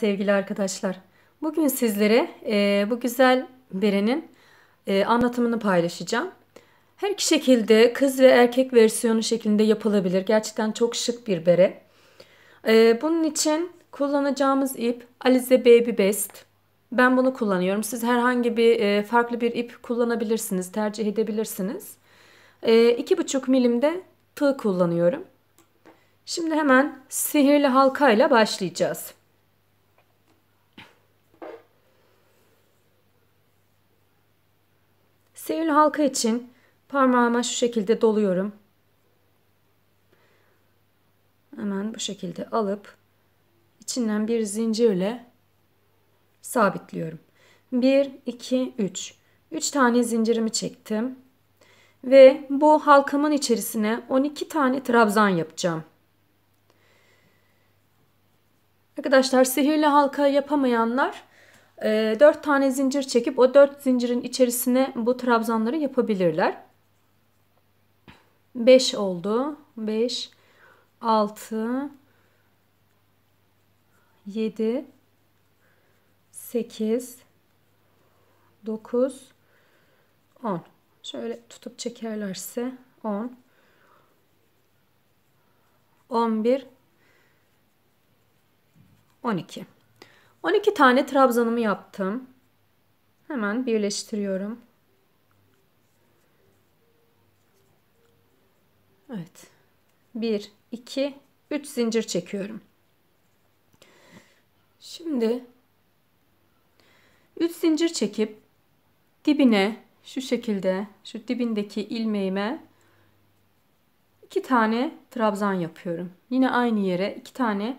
sevgili arkadaşlar. Bugün sizlere e, bu güzel berenin e, anlatımını paylaşacağım. Her iki şekilde kız ve erkek versiyonu şeklinde yapılabilir. Gerçekten çok şık bir bere. E, bunun için kullanacağımız ip Alize Baby Best. Ben bunu kullanıyorum. Siz herhangi bir e, farklı bir ip kullanabilirsiniz, tercih edebilirsiniz. E, 2,5 milimde tığ kullanıyorum. Şimdi hemen sihirli halkayla başlayacağız. Sivil halka için parmağıma şu şekilde doluyorum. Hemen bu şekilde alıp içinden bir zincirle sabitliyorum. 1, 2, 3. 3 tane zincirimi çektim. Ve bu halkamın içerisine 12 tane trabzan yapacağım. Arkadaşlar sihirli halka yapamayanlar e, ee, 4 tane zincir çekip o 4 zincirin içerisine bu trabzanları yapabilirler. 5 oldu. 5 6 7 8 9 10 şöyle tutup çekerlerse 10 11 12 12 tane trabzanımı yaptım. Hemen birleştiriyorum. Evet. 1, 2, 3 zincir çekiyorum. Şimdi 3 zincir çekip dibine şu şekilde şu dibindeki ilmeğime 2 tane trabzan yapıyorum. Yine aynı yere 2 tane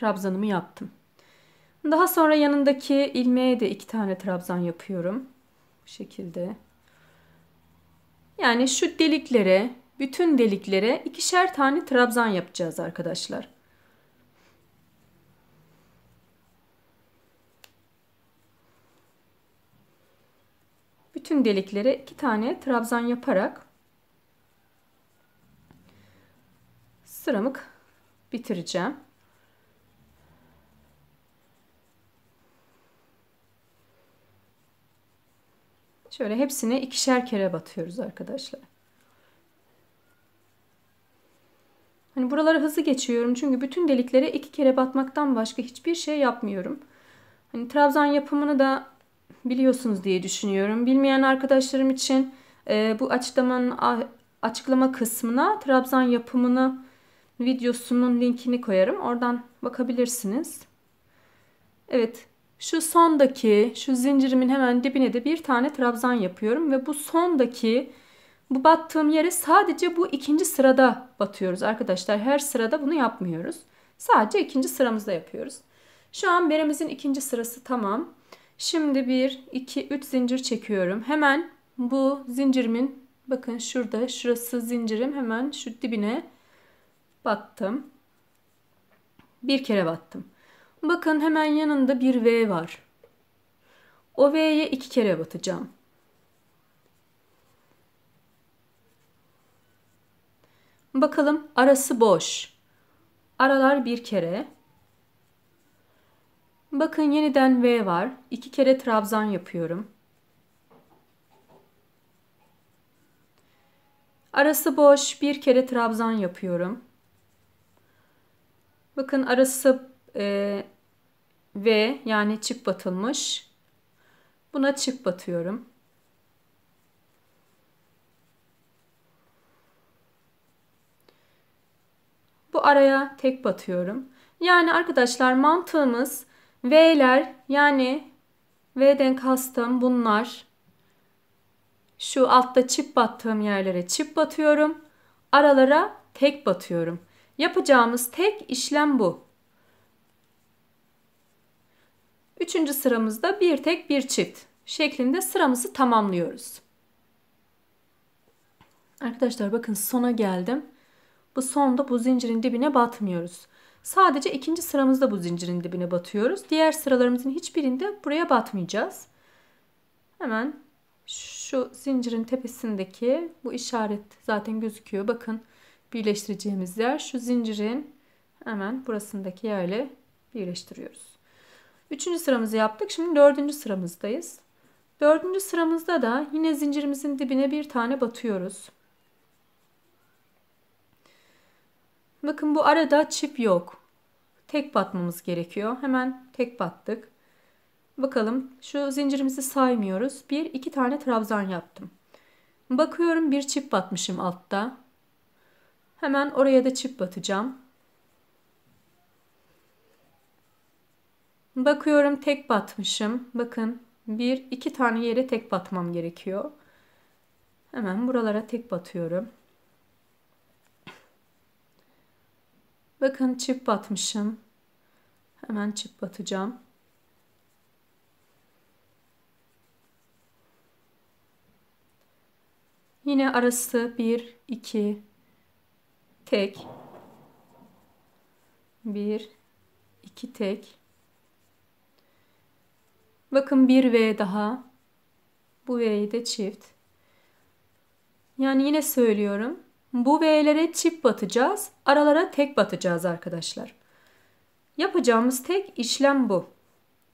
trabzanımı yaptım. Daha sonra yanındaki ilmeğe de iki tane trabzan yapıyorum. Bu şekilde. Yani şu deliklere, bütün deliklere ikişer tane trabzan yapacağız arkadaşlar. Bütün deliklere iki tane trabzan yaparak sıramı bitireceğim. Şöyle hepsini ikişer kere batıyoruz arkadaşlar. Hani buralara hızlı geçiyorum çünkü bütün deliklere iki kere batmaktan başka hiçbir şey yapmıyorum. Hani trabzan yapımını da biliyorsunuz diye düşünüyorum. Bilmeyen arkadaşlarım için e, bu açıklamanın açıklama kısmına trabzan yapımını videosunun linkini koyarım. Oradan bakabilirsiniz. Evet şu sondaki, şu zincirimin hemen dibine de bir tane trabzan yapıyorum ve bu sondaki bu battığım yere sadece bu ikinci sırada batıyoruz arkadaşlar. Her sırada bunu yapmıyoruz. Sadece ikinci sıramızda yapıyoruz. Şu an beremizin ikinci sırası tamam. Şimdi 1, 2, 3 zincir çekiyorum. Hemen bu zincirimin bakın şurada şurası zincirim hemen şu dibine battım. Bir kere battım. Bakın hemen yanında bir V var. O V'ye iki kere batacağım. Bakalım arası boş. Aralar bir kere. Bakın yeniden V var. İki kere trabzan yapıyorum. Arası boş bir kere trabzan yapıyorum. Bakın arası e, V yani çip batılmış. Buna çip batıyorum. Bu araya tek batıyorum. Yani arkadaşlar mantığımız V'ler yani V'den kastım bunlar. Şu altta çip battığım yerlere çip batıyorum. Aralara tek batıyorum. Yapacağımız tek işlem bu. Üçüncü sıramızda bir tek bir çift şeklinde sıramızı tamamlıyoruz. Arkadaşlar bakın sona geldim. Bu sonda bu zincirin dibine batmıyoruz. Sadece ikinci sıramızda bu zincirin dibine batıyoruz. Diğer sıralarımızın hiçbirinde buraya batmayacağız. Hemen şu zincirin tepesindeki bu işaret zaten gözüküyor. Bakın birleştireceğimiz yer şu zincirin hemen burasındaki yerle birleştiriyoruz. Üçüncü sıramızı yaptık. Şimdi dördüncü sıramızdayız. Dördüncü sıramızda da yine zincirimizin dibine bir tane batıyoruz. Bakın bu arada çip yok. Tek batmamız gerekiyor. Hemen tek battık. Bakalım şu zincirimizi saymıyoruz. Bir iki tane trabzan yaptım. Bakıyorum bir çip batmışım altta. Hemen oraya da çip batacağım. Bakıyorum tek batmışım. Bakın bir iki tane yere tek batmam gerekiyor. Hemen buralara tek batıyorum. Bakın çift batmışım. Hemen çift batacağım. Yine arası 1, 2, tek, 1, 2 tek, Bakın bir V daha. Bu V'yi de çift. Yani yine söylüyorum. Bu V'lere çift batacağız. Aralara tek batacağız arkadaşlar. Yapacağımız tek işlem bu.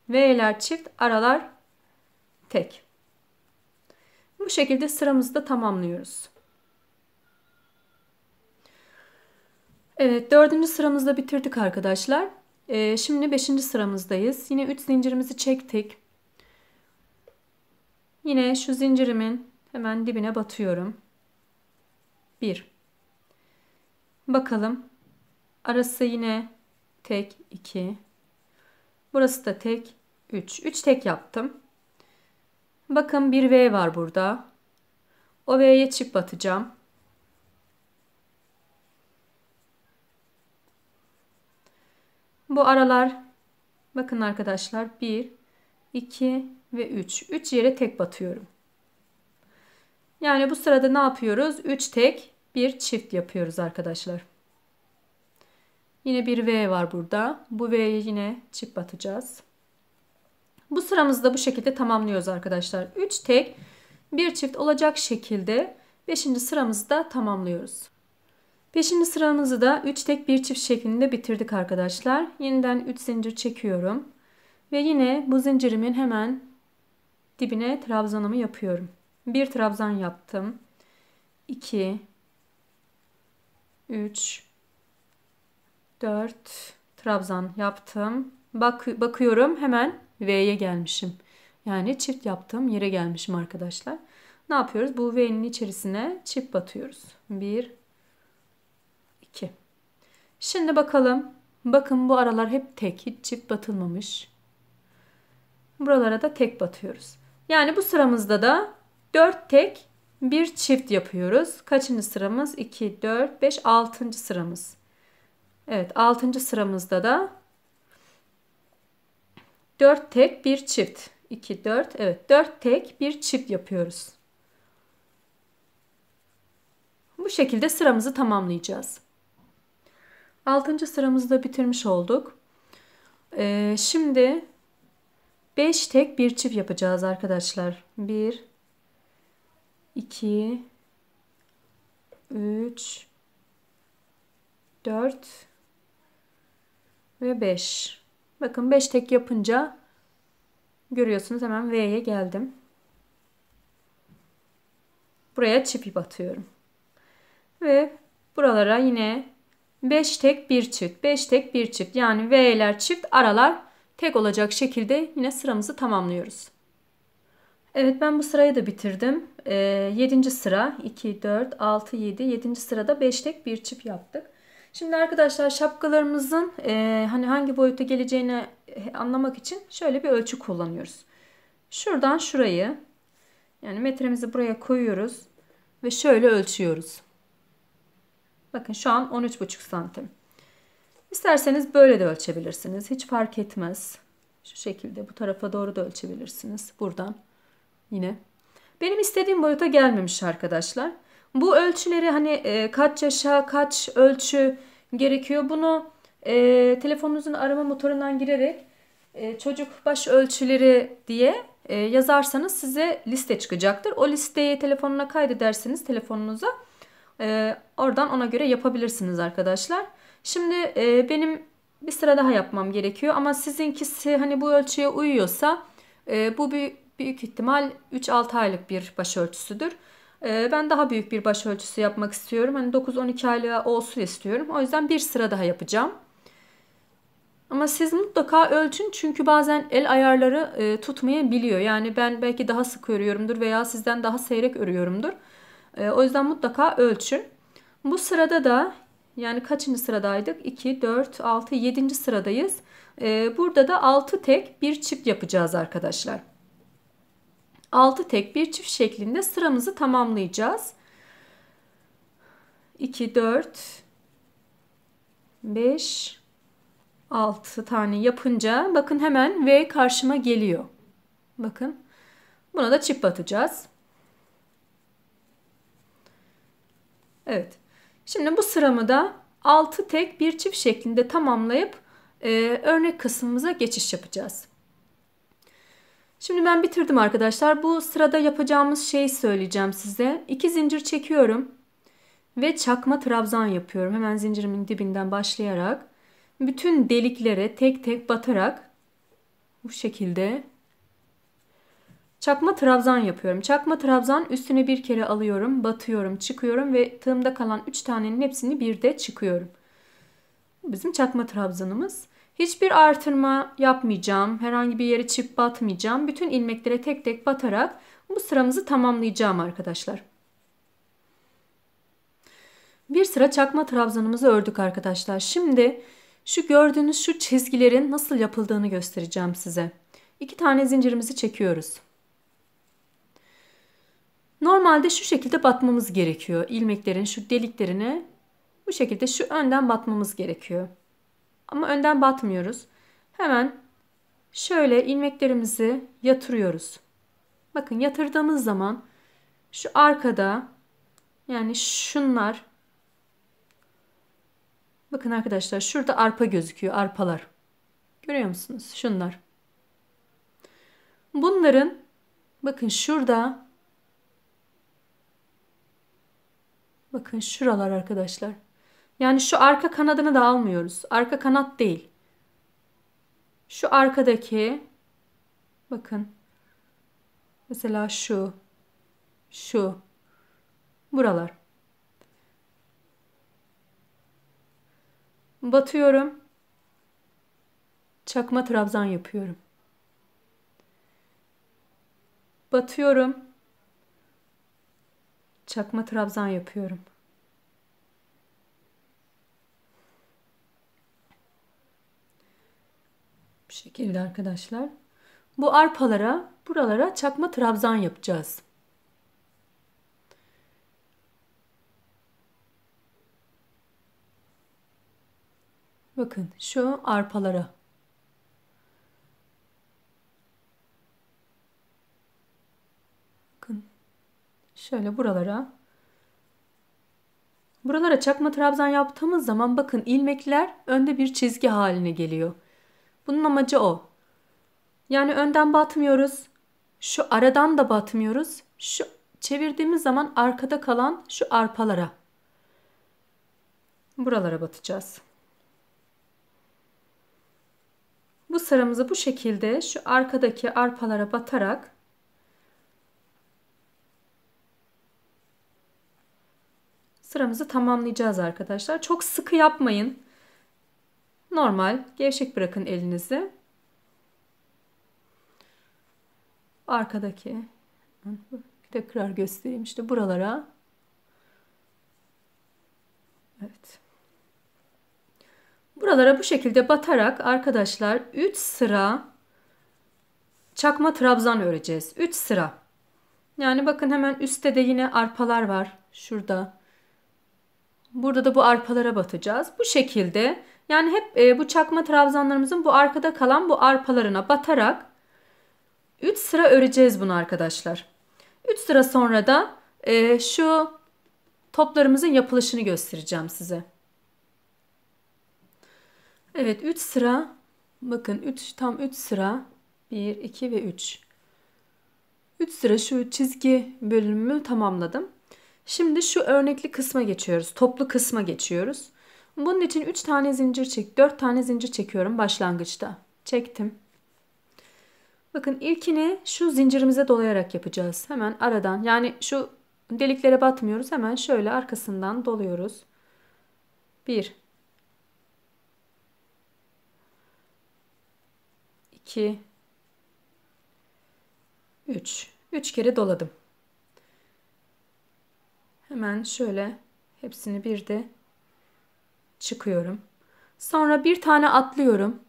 V'ler çift, aralar tek. Bu şekilde sıramızı da tamamlıyoruz. Evet dördüncü sıramızda bitirdik arkadaşlar. Ee, şimdi beşinci sıramızdayız. Yine üç zincirimizi çektik. Yine şu zincirimin hemen dibine batıyorum. 1. Bakalım. Arası yine tek 2. Burası da tek 3. 3 tek yaptım. Bakın bir V var burada. O V'ye çift batacağım. Bu aralar bakın arkadaşlar 1 2 ve 3. 3 yere tek batıyorum. Yani bu sırada ne yapıyoruz? 3 tek bir çift yapıyoruz arkadaşlar. Yine bir V var burada. Bu V'ye yine çift batacağız. Bu sıramızı da bu şekilde tamamlıyoruz arkadaşlar. 3 tek bir çift olacak şekilde 5. sıramızı da tamamlıyoruz. 5. sıramızı da 3 tek bir çift şeklinde bitirdik arkadaşlar. Yeniden 3 zincir çekiyorum. Ve yine bu zincirimin hemen dibine trabzanımı yapıyorum. Bir trabzan yaptım. 2 3 4 trabzan yaptım. Bak bakıyorum hemen V'ye gelmişim. Yani çift yaptığım yere gelmişim arkadaşlar. Ne yapıyoruz? Bu V'nin içerisine çift batıyoruz. 1 2 Şimdi bakalım. Bakın bu aralar hep tek. Hiç çift batılmamış. Buralara da tek batıyoruz. Yani bu sıramızda da 4 tek bir çift yapıyoruz. Kaçıncı sıramız? 2, 4, 5, 6. sıramız. Evet 6. sıramızda da 4 tek bir çift. 2, 4. Evet 4 tek bir çift yapıyoruz. Bu şekilde sıramızı tamamlayacağız. 6. sıramızı da bitirmiş olduk. Ee, şimdi 5 tek bir çift yapacağız arkadaşlar. 1 2 3 4 ve 5. Bakın 5 tek yapınca görüyorsunuz hemen V'ye geldim. Buraya çift ip atıyorum. Ve buralara yine 5 tek bir çift. 5 tek bir çift. Yani V'ler çift, aralar tek olacak şekilde yine sıramızı tamamlıyoruz. Evet ben bu sırayı da bitirdim. E, ee, 7. sıra 2, 4, 6, 7. 7. sırada 5 tek bir çift yaptık. Şimdi arkadaşlar şapkalarımızın e, hani hangi boyuta geleceğini e, anlamak için şöyle bir ölçü kullanıyoruz. Şuradan şurayı yani metremizi buraya koyuyoruz ve şöyle ölçüyoruz. Bakın şu an 13,5 santim. İsterseniz böyle de ölçebilirsiniz. Hiç fark etmez. Şu şekilde bu tarafa doğru da ölçebilirsiniz. Buradan yine. Benim istediğim boyuta gelmemiş arkadaşlar. Bu ölçüleri hani e, kaç yaşa kaç ölçü gerekiyor bunu e, telefonunuzun arama motorundan girerek e, çocuk baş ölçüleri diye e, yazarsanız size liste çıkacaktır. O listeyi telefonuna kaydederseniz telefonunuza e, oradan ona göre yapabilirsiniz arkadaşlar. Şimdi e, benim bir sıra daha yapmam gerekiyor ama sizinkisi hani bu ölçüye uyuyorsa e, bu bir büyük ihtimal 3-6 aylık bir başörtüsüdür. E, ben daha büyük bir başörtüsü yapmak istiyorum. Hani 9-12 aylığa olsun istiyorum. O yüzden bir sıra daha yapacağım. Ama siz mutlaka ölçün çünkü bazen el ayarları e, tutmayabiliyor. Yani ben belki daha sık örüyorumdur veya sizden daha seyrek örüyorumdur. E, o yüzden mutlaka ölçün. Bu sırada da yani kaçıncı sıradaydık? 2, 4, 6, 7. sıradayız. Ee, burada da 6 tek bir çift yapacağız arkadaşlar. 6 tek bir çift şeklinde sıramızı tamamlayacağız. 2, 4, 5, 6 tane yapınca bakın hemen V karşıma geliyor. Bakın buna da çift batacağız. Evet Şimdi bu sıramı da 6 tek bir çift şeklinde tamamlayıp e, örnek kısmımıza geçiş yapacağız. Şimdi ben bitirdim arkadaşlar. Bu sırada yapacağımız şeyi söyleyeceğim size. 2 zincir çekiyorum ve çakma trabzan yapıyorum. Hemen zincirimin dibinden başlayarak bütün deliklere tek tek batarak bu şekilde Çakma trabzan yapıyorum. Çakma trabzan üstüne bir kere alıyorum, batıyorum, çıkıyorum ve tığımda kalan 3 tanenin hepsini bir de çıkıyorum. bizim çakma trabzanımız. Hiçbir artırma yapmayacağım. Herhangi bir yere çift batmayacağım. Bütün ilmeklere tek tek batarak bu sıramızı tamamlayacağım arkadaşlar. Bir sıra çakma trabzanımızı ördük arkadaşlar. Şimdi şu gördüğünüz şu çizgilerin nasıl yapıldığını göstereceğim size. İki tane zincirimizi çekiyoruz. Normalde şu şekilde batmamız gerekiyor. İlmeklerin şu deliklerine bu şekilde şu önden batmamız gerekiyor. Ama önden batmıyoruz. Hemen şöyle ilmeklerimizi yatırıyoruz. Bakın yatırdığımız zaman şu arkada yani şunlar Bakın arkadaşlar şurada arpa gözüküyor arpalar. Görüyor musunuz? Şunlar. Bunların bakın şurada Bakın şuralar arkadaşlar. Yani şu arka kanadını da almıyoruz. Arka kanat değil. Şu arkadaki bakın mesela şu şu buralar. Batıyorum. Çakma trabzan yapıyorum. Batıyorum çakma trabzan yapıyorum. Bu şekilde arkadaşlar. Bu arpalara, buralara çakma trabzan yapacağız. Bakın şu arpalara Şöyle buralara. Buralara çakma trabzan yaptığımız zaman bakın ilmekler önde bir çizgi haline geliyor. Bunun amacı o. Yani önden batmıyoruz. Şu aradan da batmıyoruz. Şu çevirdiğimiz zaman arkada kalan şu arpalara. Buralara batacağız. Bu sıramızı bu şekilde şu arkadaki arpalara batarak sıramızı tamamlayacağız arkadaşlar. Çok sıkı yapmayın. Normal gevşek bırakın elinizi. Arkadaki tekrar göstereyim işte buralara. Evet. Buralara bu şekilde batarak arkadaşlar 3 sıra çakma trabzan öreceğiz. 3 sıra. Yani bakın hemen üstte de yine arpalar var. Şurada. Burada da bu arpalara batacağız. Bu şekilde yani hep e, bu çakma trabzanlarımızın bu arkada kalan bu arpalarına batarak 3 sıra öreceğiz bunu arkadaşlar. 3 sıra sonra da e, şu toplarımızın yapılışını göstereceğim size. Evet 3 sıra bakın 3 tam 3 sıra 1 2 ve 3. 3 sıra şu çizgi bölümümü tamamladım. Şimdi şu örnekli kısma geçiyoruz. Toplu kısma geçiyoruz. Bunun için 3 tane zincir çek, 4 tane zincir çekiyorum başlangıçta. Çektim. Bakın ilkini şu zincirimize dolayarak yapacağız. Hemen aradan yani şu deliklere batmıyoruz. Hemen şöyle arkasından doluyoruz. 1 2 3 3 kere doladım. Hemen şöyle hepsini bir de çıkıyorum. Sonra bir tane atlıyorum.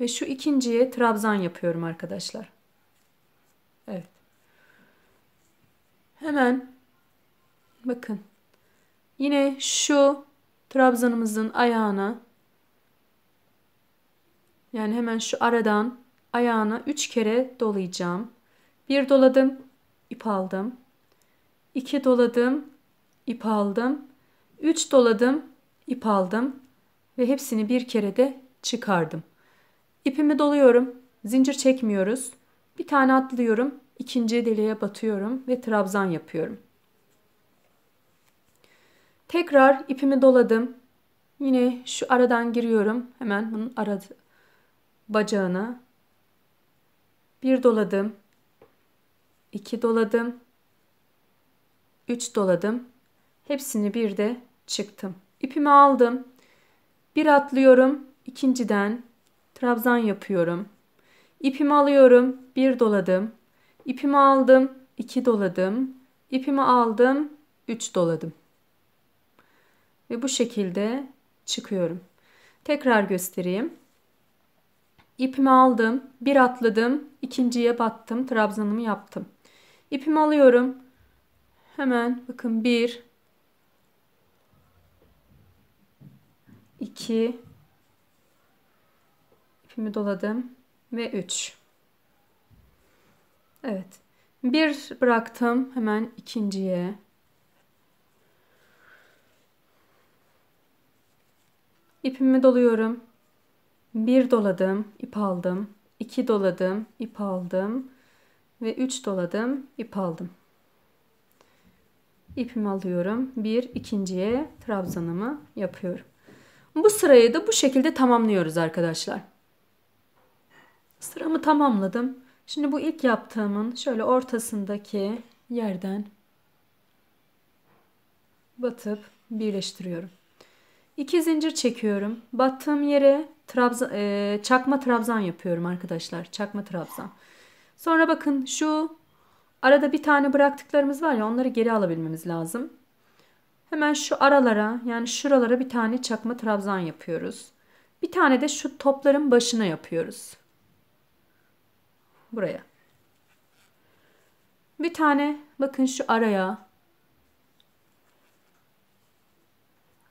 Ve şu ikinciye trabzan yapıyorum arkadaşlar. Evet. Hemen bakın. Yine şu trabzanımızın ayağına yani hemen şu aradan ayağına 3 kere dolayacağım. Bir doladım, ip aldım. 2 doladım, ip aldım. 3 doladım, ip aldım ve hepsini bir kere de çıkardım. İpimi doluyorum. Zincir çekmiyoruz. Bir tane atlıyorum. ikinci deliğe batıyorum ve trabzan yapıyorum. Tekrar ipimi doladım. Yine şu aradan giriyorum. Hemen bunun ara bacağına. Bir doladım. iki doladım. 3 doladım. Hepsini bir de çıktım. İpimi aldım. Bir atlıyorum. ikinciden trabzan yapıyorum. İpimi alıyorum. Bir doladım. İpimi aldım. iki doladım. İpimi aldım. üç doladım. Ve bu şekilde çıkıyorum. Tekrar göstereyim. İpimi aldım, bir atladım, ikinciye battım, trabzanımı yaptım. İpimi alıyorum, Hemen bakın 1 2 ipimi doladım ve 3. Evet. Bir bıraktım hemen ikinciye. ipimi doluyorum. Bir doladım, ip aldım. 2 doladım, ip aldım ve 3 doladım, ip aldım ipimi alıyorum. Bir ikinciye trabzanımı yapıyorum. Bu sırayı da bu şekilde tamamlıyoruz arkadaşlar. Sıramı tamamladım. Şimdi bu ilk yaptığımın şöyle ortasındaki yerden batıp birleştiriyorum. İki zincir çekiyorum. Battığım yere trabzan, e, çakma trabzan yapıyorum arkadaşlar. Çakma trabzan. Sonra bakın şu Arada bir tane bıraktıklarımız var ya onları geri alabilmemiz lazım. Hemen şu aralara yani şuralara bir tane çakma trabzan yapıyoruz. Bir tane de şu topların başına yapıyoruz. Buraya. Bir tane bakın şu araya.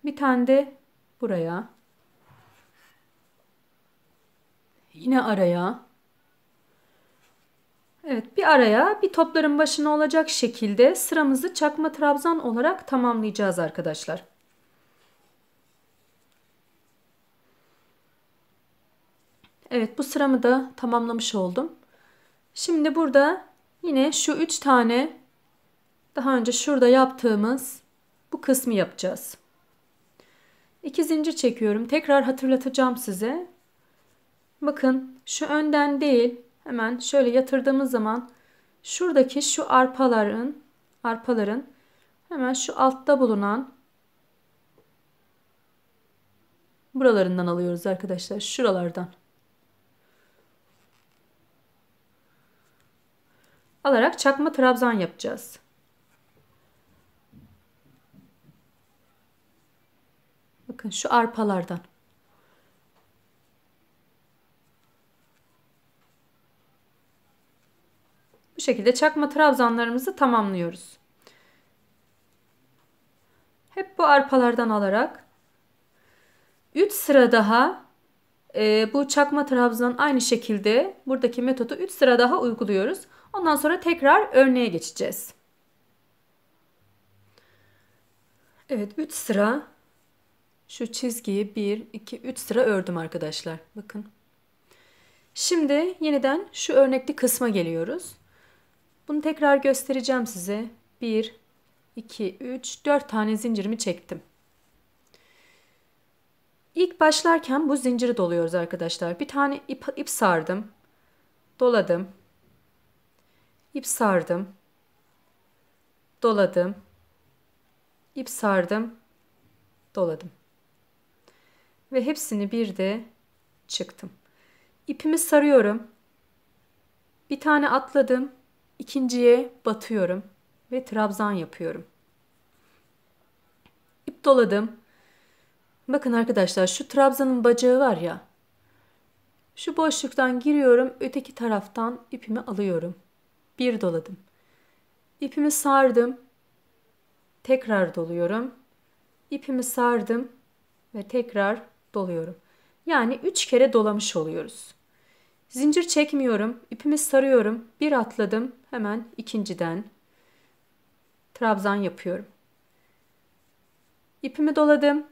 Bir tane de buraya. Yine araya. Evet bir araya bir topların başına olacak şekilde sıramızı çakma trabzan olarak tamamlayacağız arkadaşlar. Evet bu sıramı da tamamlamış oldum. Şimdi burada yine şu 3 tane daha önce şurada yaptığımız bu kısmı yapacağız. 2 zincir çekiyorum. Tekrar hatırlatacağım size. Bakın şu önden değil hemen şöyle yatırdığımız zaman şuradaki şu arpaların arpaların hemen şu altta bulunan buralarından alıyoruz arkadaşlar. Şuralardan. Alarak çakma trabzan yapacağız. Bakın şu arpalardan. şekilde çakma trabzanlarımızı tamamlıyoruz. Hep bu arpalardan alarak 3 sıra daha e, bu çakma trabzan aynı şekilde buradaki metodu 3 sıra daha uyguluyoruz. Ondan sonra tekrar örneğe geçeceğiz. Evet 3 sıra şu çizgiyi 1, 2, 3 sıra ördüm arkadaşlar. Bakın. Şimdi yeniden şu örnekli kısma geliyoruz. Bunu tekrar göstereceğim size. 1, 2, 3, 4 tane zincirimi çektim. İlk başlarken bu zinciri doluyoruz arkadaşlar. Bir tane ip, ip sardım. Doladım. İp sardım. Doladım. İp sardım. Doladım. Ve hepsini bir de çıktım. İpimi sarıyorum. Bir tane atladım. İkinciye batıyorum ve trabzan yapıyorum. İp doladım. Bakın arkadaşlar şu trabzanın bacağı var ya. Şu boşluktan giriyorum, öteki taraftan ipimi alıyorum. Bir doladım. İpimi sardım. Tekrar doluyorum. İpimi sardım ve tekrar doluyorum. Yani üç kere dolamış oluyoruz. Zincir çekmiyorum. ipimi sarıyorum. Bir atladım. Hemen ikinciden trabzan yapıyorum. İpimi doladım.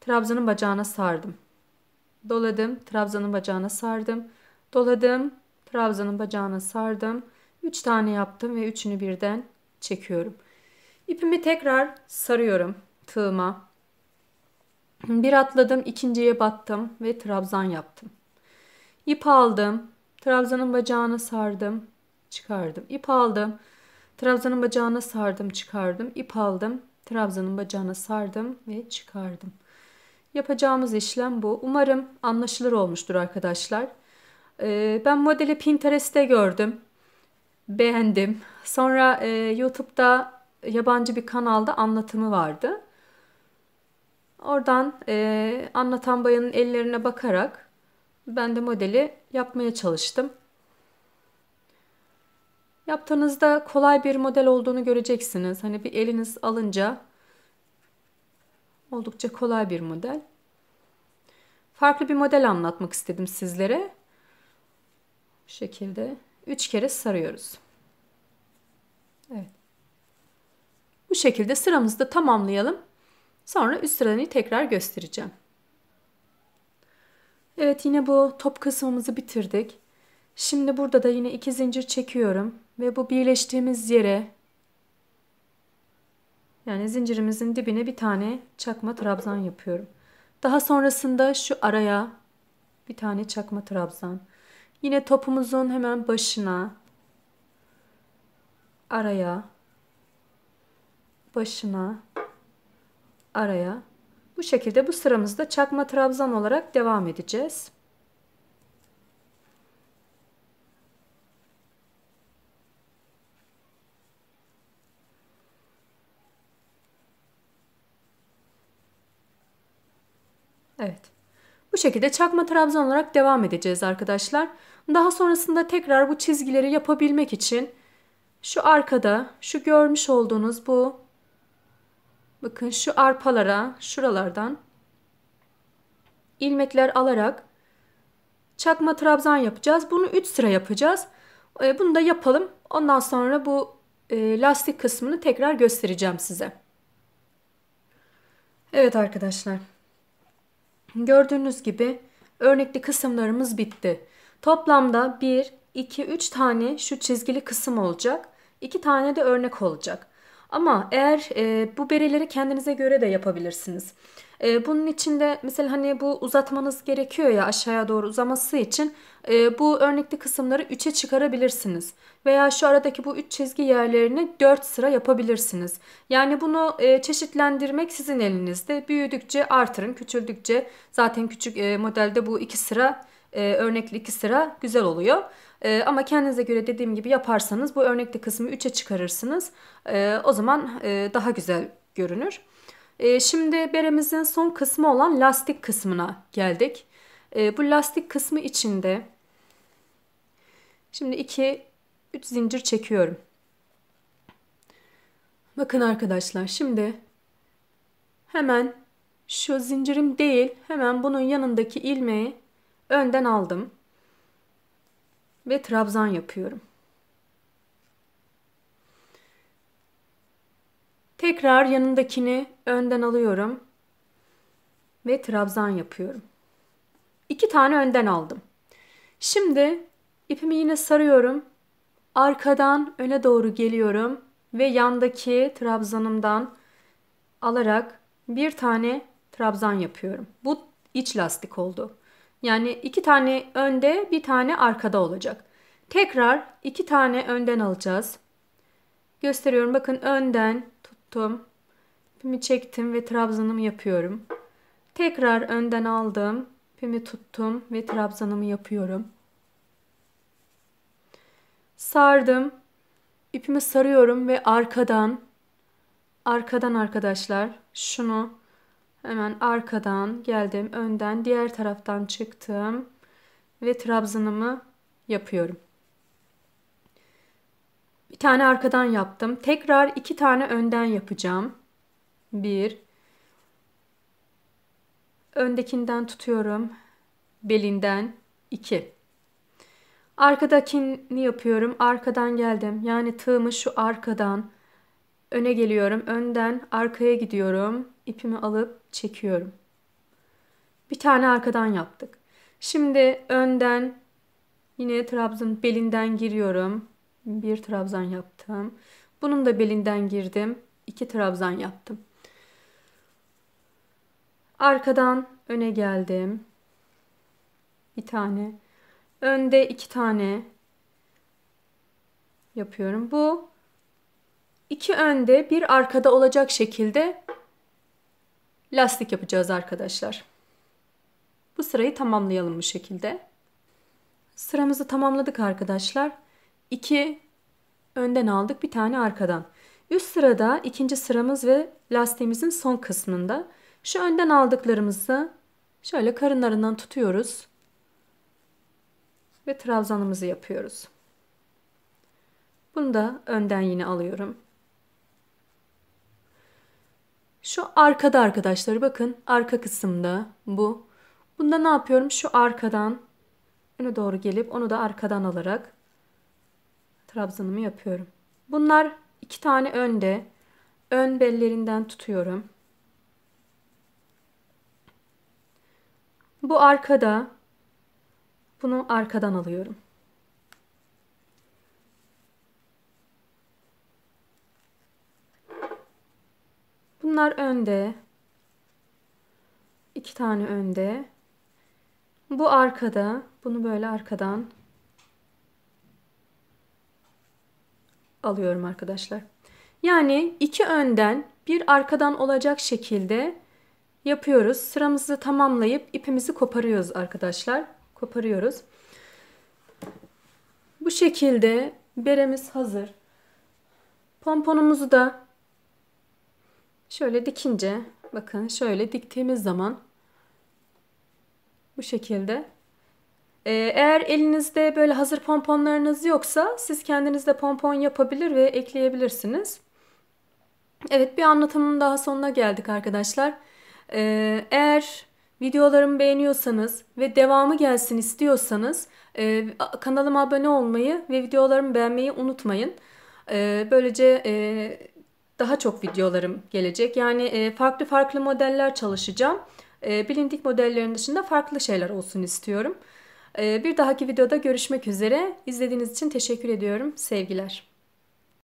Trabzanın bacağına sardım. Doladım. Trabzanın bacağına sardım. Doladım. Trabzanın bacağına sardım. Üç tane yaptım ve üçünü birden çekiyorum. İpimi tekrar sarıyorum tığıma. Bir atladım, ikinciye battım ve trabzan yaptım. İp aldım. Trabzanın bacağına sardım. Çıkardım. İp aldım. Trabzanın bacağına sardım. Çıkardım. İp aldım. Trabzanın bacağına sardım ve çıkardım. Yapacağımız işlem bu. Umarım anlaşılır olmuştur arkadaşlar. Ee, ben modeli Pinterest'te gördüm. Beğendim. Sonra e, YouTube'da yabancı bir kanalda anlatımı vardı. Oradan e, anlatan bayanın ellerine bakarak ben de modeli yapmaya çalıştım. Yaptığınızda kolay bir model olduğunu göreceksiniz. Hani bir eliniz alınca oldukça kolay bir model. Farklı bir model anlatmak istedim sizlere. Bu şekilde 3 kere sarıyoruz. Evet. Bu şekilde sıramızı da tamamlayalım. Sonra üst sıranı tekrar göstereceğim. Evet yine bu top kısmımızı bitirdik. Şimdi burada da yine iki zincir çekiyorum. Ve bu birleştiğimiz yere yani zincirimizin dibine bir tane çakma trabzan yapıyorum. Daha sonrasında şu araya bir tane çakma trabzan. Yine topumuzun hemen başına araya başına araya bu şekilde bu sıramızda çakma trabzan olarak devam edeceğiz. Evet. Bu şekilde çakma trabzan olarak devam edeceğiz arkadaşlar. Daha sonrasında tekrar bu çizgileri yapabilmek için şu arkada şu görmüş olduğunuz bu Bakın şu arpalara şuralardan ilmekler alarak çakma trabzan yapacağız. Bunu 3 sıra yapacağız. E, bunu da yapalım. Ondan sonra bu e, lastik kısmını tekrar göstereceğim size. Evet arkadaşlar. Gördüğünüz gibi örnekli kısımlarımız bitti. Toplamda 1, 2, 3 tane şu çizgili kısım olacak. 2 tane de örnek olacak. Ama eğer e, bu bereleri kendinize göre de yapabilirsiniz. E, bunun için de mesela hani bu uzatmanız gerekiyor ya aşağıya doğru uzaması için e, bu örnekli kısımları 3'e çıkarabilirsiniz. Veya şu aradaki bu 3 çizgi yerlerini 4 sıra yapabilirsiniz. Yani bunu e, çeşitlendirmek sizin elinizde. Büyüdükçe artırın, küçüldükçe zaten küçük e, modelde bu 2 sıra e, örnekli 2 sıra güzel oluyor. Ee, ama kendinize göre dediğim gibi yaparsanız bu örnekte kısmı 3'e çıkarırsınız. Ee, o zaman e, daha güzel görünür. Ee, şimdi beremizin son kısmı olan lastik kısmına geldik. bu lastik kısmı içinde şimdi 2 3 zincir çekiyorum. Bakın arkadaşlar şimdi hemen şu zincirim değil hemen bunun yanındaki ilmeği önden aldım ve trabzan yapıyorum. Tekrar yanındakini önden alıyorum ve trabzan yapıyorum. İki tane önden aldım. Şimdi ipimi yine sarıyorum. Arkadan öne doğru geliyorum ve yandaki trabzanımdan alarak bir tane trabzan yapıyorum. Bu iç lastik oldu. Yani iki tane önde bir tane arkada olacak. Tekrar iki tane önden alacağız. Gösteriyorum bakın önden tuttum. Pimi çektim ve trabzanımı yapıyorum. Tekrar önden aldım. Pimi tuttum ve trabzanımı yapıyorum. Sardım. İpimi sarıyorum ve arkadan arkadan arkadaşlar şunu Hemen arkadan geldim, önden diğer taraftan çıktım ve trabzanımı yapıyorum. Bir tane arkadan yaptım. Tekrar iki tane önden yapacağım. Bir. Öndekinden tutuyorum. Belinden. iki. Arkadakini yapıyorum. Arkadan geldim. Yani tığımı şu arkadan öne geliyorum. Önden arkaya gidiyorum ipimi alıp çekiyorum. Bir tane arkadan yaptık. Şimdi önden yine trabzan belinden giriyorum. Bir trabzan yaptım. Bunun da belinden girdim. İki trabzan yaptım. Arkadan öne geldim. Bir tane. Önde iki tane yapıyorum. Bu iki önde bir arkada olacak şekilde lastik yapacağız arkadaşlar. Bu sırayı tamamlayalım bu şekilde. Sıramızı tamamladık arkadaşlar. İki önden aldık bir tane arkadan. Üst sırada ikinci sıramız ve lastiğimizin son kısmında şu önden aldıklarımızı şöyle karınlarından tutuyoruz ve trabzanımızı yapıyoruz. Bunu da önden yine alıyorum. Şu arkada arkadaşlar bakın arka kısımda bu. Bunda ne yapıyorum? Şu arkadan öne doğru gelip onu da arkadan alarak trabzanımı yapıyorum. Bunlar iki tane önde. Ön bellerinden tutuyorum. Bu arkada. Bunu arkadan alıyorum. Bunlar önde. iki tane önde. Bu arkada. Bunu böyle arkadan alıyorum arkadaşlar. Yani iki önden bir arkadan olacak şekilde yapıyoruz. Sıramızı tamamlayıp ipimizi koparıyoruz arkadaşlar. Koparıyoruz. Bu şekilde beremiz hazır. Pomponumuzu da Şöyle dikince bakın şöyle diktiğimiz zaman bu şekilde ee, eğer elinizde böyle hazır pomponlarınız yoksa siz kendiniz de pompon yapabilir ve ekleyebilirsiniz. Evet bir anlatımın daha sonuna geldik arkadaşlar. Ee, eğer videolarımı beğeniyorsanız ve devamı gelsin istiyorsanız e, kanalıma abone olmayı ve videolarımı beğenmeyi unutmayın. Ee, böylece... E, daha çok videolarım gelecek. Yani e, farklı farklı modeller çalışacağım. E, bilindik modellerin dışında farklı şeyler olsun istiyorum. E, bir dahaki videoda görüşmek üzere. İzlediğiniz için teşekkür ediyorum. Sevgiler.